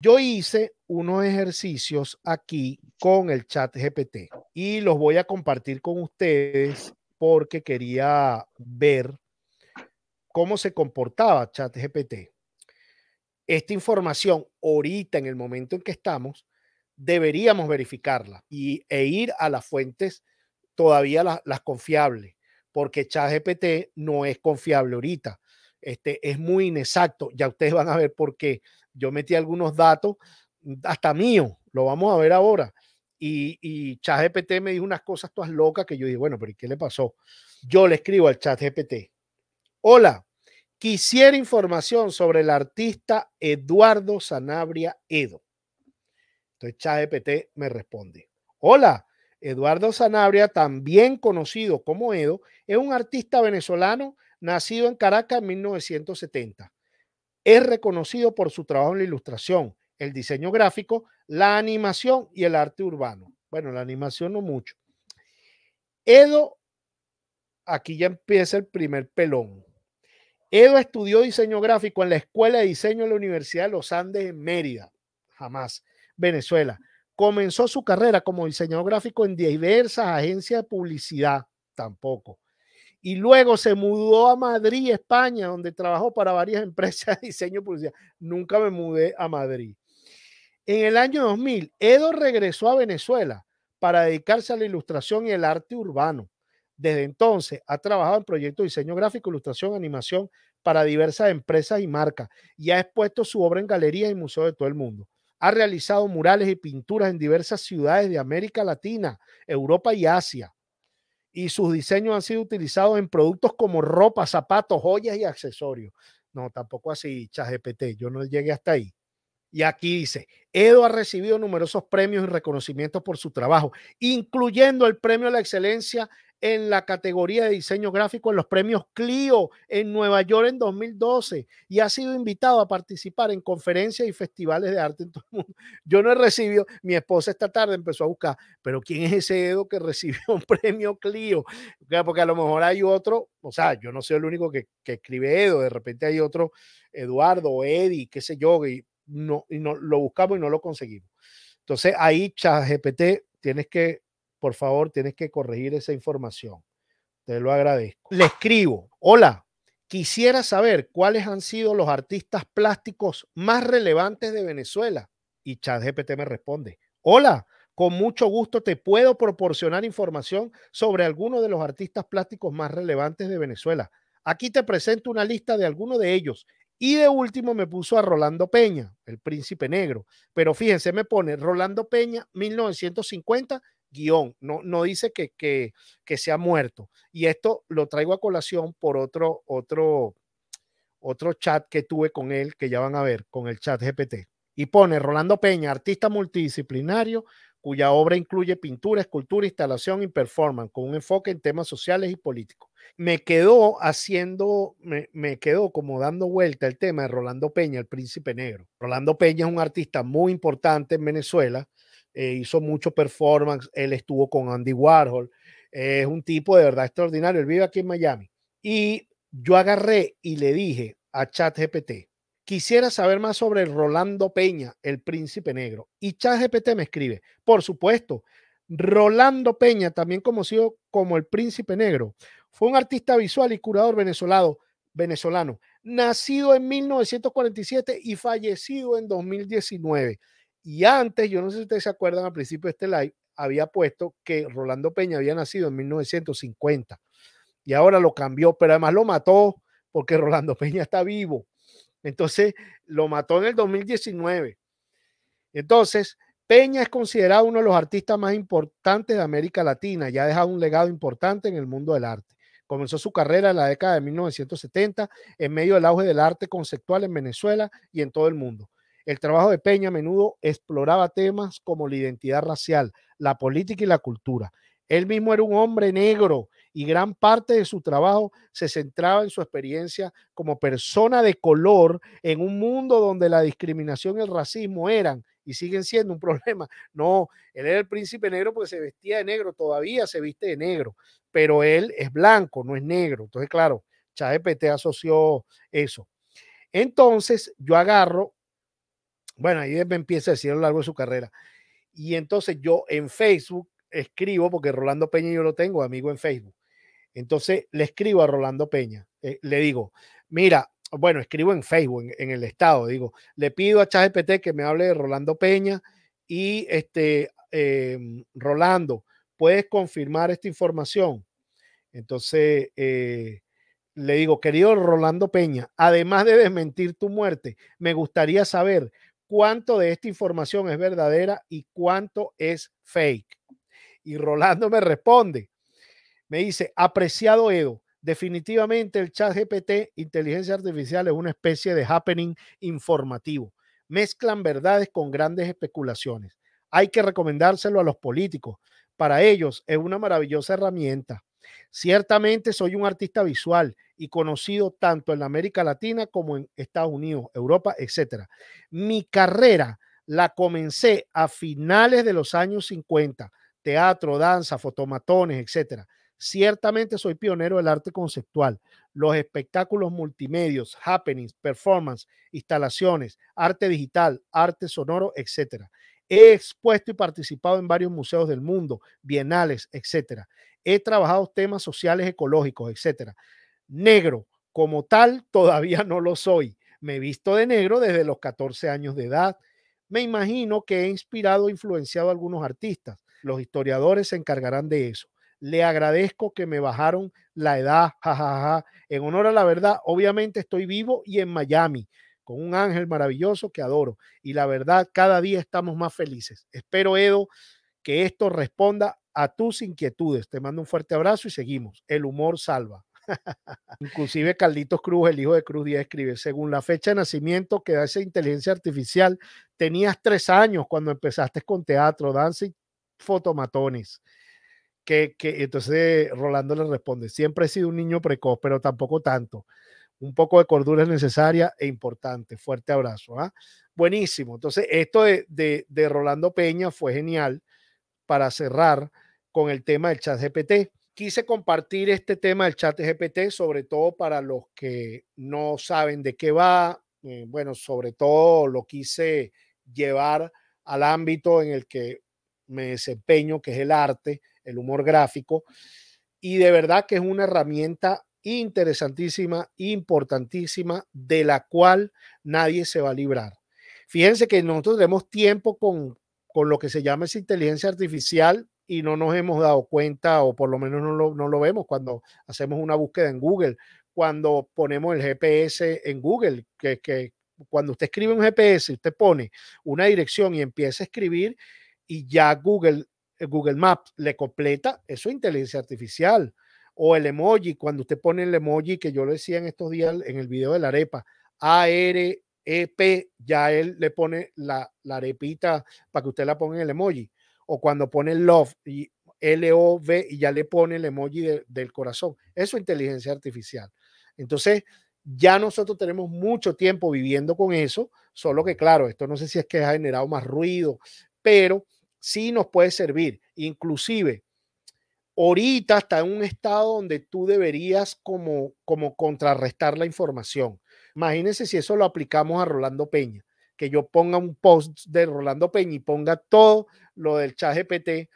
Yo hice unos ejercicios aquí con el chat GPT y los voy a compartir con ustedes porque quería ver cómo se comportaba chat GPT. Esta información, ahorita en el momento en que estamos, deberíamos verificarla y, e ir a las fuentes todavía las, confiables, porque chat GPT no es confiable ahorita. Este, es muy inexacto. Ya ustedes van a ver por qué yo metí algunos datos, hasta mío, lo vamos a ver ahora. Y, y ChatGPT me dijo unas cosas todas locas que yo dije, bueno, pero ¿qué le pasó? Yo le escribo al ChatGPT, hola, quisiera información sobre el artista Eduardo Sanabria Edo. Entonces ChatGPT me responde, hola, Eduardo Sanabria, también conocido como Edo, es un artista venezolano nacido en Caracas en 1970. Es reconocido por su trabajo en la ilustración, el diseño gráfico, la animación y el arte urbano. Bueno, la animación no mucho. Edo, aquí ya empieza el primer pelón. Edo estudió diseño gráfico en la Escuela de Diseño de la Universidad de los Andes en Mérida, jamás, Venezuela. Comenzó su carrera como diseñador gráfico en diversas agencias de publicidad, tampoco y luego se mudó a Madrid, España, donde trabajó para varias empresas de diseño publicidad. Nunca me mudé a Madrid. En el año 2000, Edo regresó a Venezuela para dedicarse a la ilustración y el arte urbano. Desde entonces ha trabajado en proyectos de diseño gráfico, ilustración, animación para diversas empresas y marcas y ha expuesto su obra en galerías y museos de todo el mundo. Ha realizado murales y pinturas en diversas ciudades de América Latina, Europa y Asia y sus diseños han sido utilizados en productos como ropa, zapatos, joyas y accesorios. No, tampoco así, ChatGPT, yo no llegué hasta ahí. Y aquí dice, Edo ha recibido numerosos premios y reconocimientos por su trabajo, incluyendo el premio a la excelencia en la categoría de diseño gráfico en los premios Clio en Nueva York en 2012 y ha sido invitado a participar en conferencias y festivales de arte en todo el mundo. Yo no he recibido, mi esposa esta tarde empezó a buscar, pero ¿quién es ese Edo que recibió un premio Clio? Porque a lo mejor hay otro, o sea, yo no soy el único que, que escribe Edo, de repente hay otro, Eduardo o Eddie, qué sé yo, y no, no lo buscamos y no lo conseguimos. Entonces ahí GPT tienes que por favor, tienes que corregir esa información. Te lo agradezco. Le escribo, hola, quisiera saber cuáles han sido los artistas plásticos más relevantes de Venezuela. Y ChatGPT me responde, hola, con mucho gusto te puedo proporcionar información sobre algunos de los artistas plásticos más relevantes de Venezuela. Aquí te presento una lista de algunos de ellos. Y de último me puso a Rolando Peña, el príncipe negro. Pero fíjense, me pone Rolando Peña, 1950 guión, no, no dice que, que, que se ha muerto. Y esto lo traigo a colación por otro, otro, otro chat que tuve con él, que ya van a ver, con el chat GPT. Y pone Rolando Peña, artista multidisciplinario, cuya obra incluye pintura, escultura, instalación y performance, con un enfoque en temas sociales y políticos. Me quedó haciendo, me, me quedó como dando vuelta el tema de Rolando Peña, el príncipe negro. Rolando Peña es un artista muy importante en Venezuela, eh, hizo mucho performance, él estuvo con Andy Warhol, es un tipo de verdad extraordinario, él vive aquí en Miami. Y yo agarré y le dije a ChatGPT, quisiera saber más sobre Rolando Peña, el príncipe negro. Y ChatGPT me escribe, por supuesto, Rolando Peña, también conocido como el príncipe negro, fue un artista visual y curador venezolano, venezolano nacido en 1947 y fallecido en 2019. Y antes, yo no sé si ustedes se acuerdan, al principio de este live, había puesto que Rolando Peña había nacido en 1950 y ahora lo cambió, pero además lo mató porque Rolando Peña está vivo. Entonces, lo mató en el 2019. Entonces, Peña es considerado uno de los artistas más importantes de América Latina y ha dejado un legado importante en el mundo del arte. Comenzó su carrera en la década de 1970 en medio del auge del arte conceptual en Venezuela y en todo el mundo. El trabajo de Peña a menudo exploraba temas como la identidad racial, la política y la cultura. Él mismo era un hombre negro y gran parte de su trabajo se centraba en su experiencia como persona de color en un mundo donde la discriminación y el racismo eran y siguen siendo un problema. No, él era el príncipe negro porque se vestía de negro, todavía se viste de negro, pero él es blanco, no es negro. Entonces, claro, Chávez PT asoció eso. Entonces, yo agarro bueno, ahí me empieza a decir a lo largo de su carrera. Y entonces yo en Facebook escribo, porque Rolando Peña yo lo tengo, amigo en Facebook. Entonces le escribo a Rolando Peña, eh, le digo, mira, bueno, escribo en Facebook, en, el estado, digo, le pido a ChatGPT que me hable de Rolando Peña y este, em, Rolando, ¿puedes confirmar esta información? Entonces eh, le digo, querido Rolando Peña, además de desmentir tu muerte, me gustaría saber cuánto de esta información es verdadera y cuánto es fake. Y Rolando me responde, me dice, apreciado Edo, definitivamente el chat GPT, inteligencia artificial, es una especie de happening informativo. Mezclan verdades con grandes especulaciones. Hay que recomendárselo a los políticos. Para ellos es una maravillosa herramienta. Ciertamente soy un artista visual y conocido tanto en América Latina como en Estados Unidos, Europa, etc. Mi carrera la comencé a finales de los años 50, teatro, danza, fotomatones, etc. Ciertamente soy pionero del arte conceptual, los espectáculos multimedios, happenings, performance, instalaciones, arte digital, arte sonoro, etc. He expuesto y participado en varios museos del mundo, bienales, etcétera. He trabajado temas sociales, ecológicos, etcétera. Negro, como tal, todavía no lo soy. Me he visto de negro desde los 14 años de edad. Me imagino que he inspirado e influenciado a algunos artistas. Los historiadores se encargarán de eso. Le agradezco que me bajaron la edad, jajaja. En honor a la verdad, obviamente estoy vivo y en Miami con un ángel maravilloso que adoro. Y la verdad, cada día estamos más felices. Espero, Edo, que esto responda a tus inquietudes. Te mando un fuerte abrazo y seguimos. El humor salva. Inclusive Carlitos Cruz, el hijo de Cruz Díaz, escribe, según la fecha de nacimiento que da esa inteligencia artificial, tenías tres años cuando empezaste con teatro, danza y fotomatones. Que, que, entonces Rolando le responde, siempre he sido un niño precoz, pero tampoco tanto un poco de cordura es necesaria e importante. Fuerte abrazo. ¿ah? Buenísimo. Entonces, esto de, Rolando Peña fue genial para cerrar con el tema del chat GPT. Quise compartir este tema del chat GPT, sobre todo para los que no saben de qué va. Eh, bueno, sobre todo lo quise llevar al ámbito en el que me desempeño, que es el arte, el humor gráfico. Y de verdad que es una herramienta interesantísima, importantísima, de la cual nadie se va a librar. Fíjense que nosotros tenemos tiempo con, con lo que se llama esa inteligencia artificial y no nos hemos dado cuenta, o por lo menos no lo, vemos cuando hacemos una búsqueda en Google, cuando ponemos el GPS en Google, que, cuando usted escribe un GPS, usted pone una dirección y empieza a escribir y ya Google, Google Maps le completa, eso es inteligencia artificial o el emoji, cuando usted pone el emoji que yo lo decía en estos días en el video de la arepa, A-R-E-P, ya él le pone la, arepita para que usted la ponga en el emoji, o cuando pone el love y L-O-V y ya le pone el emoji del corazón. Eso es inteligencia artificial. Entonces, ya nosotros tenemos mucho tiempo viviendo con eso, solo que claro, esto no sé si es que ha generado más ruido, pero sí nos puede servir. Inclusive, ahorita está en un estado donde tú deberías como, como contrarrestar la información. Imagínense si eso lo aplicamos a Rolando Peña, que yo ponga un post de Rolando Peña y ponga todo lo del chat GPT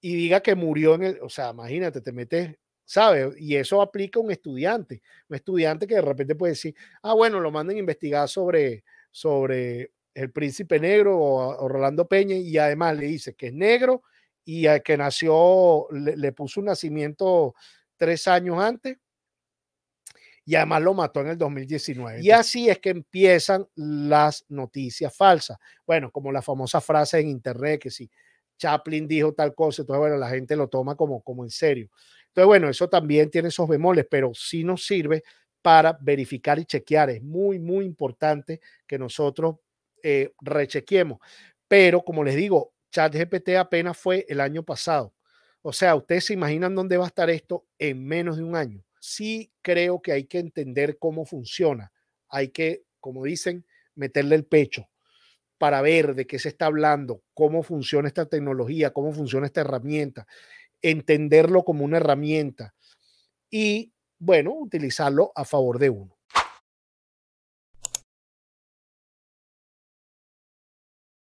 y diga que murió en el, o sea, imagínate, te metes, ¿sabes? Y eso aplica a un estudiante, un estudiante que de repente puede decir, ah, bueno, lo mandan a investigar sobre, sobre el príncipe negro o, o Rolando Peña y además le dice que es negro y al que nació, le, puso un nacimiento tres años antes y además lo mató en el 2019. Y así es que empiezan las noticias falsas. Bueno, como la famosa frase en internet que si Chaplin dijo tal cosa, entonces bueno, la gente lo toma como, como en serio. Entonces bueno, eso también tiene esos bemoles, pero sí nos sirve para verificar y chequear. Es muy, muy importante que nosotros eh, rechequemos, Pero como les digo, GPT apenas fue el año pasado. O sea, ustedes se imaginan dónde va a estar esto en menos de un año. Sí creo que hay que entender cómo funciona. Hay que, como dicen, meterle el pecho para ver de qué se está hablando, cómo funciona esta tecnología, cómo funciona esta herramienta, entenderlo como una herramienta y, bueno, utilizarlo a favor de uno.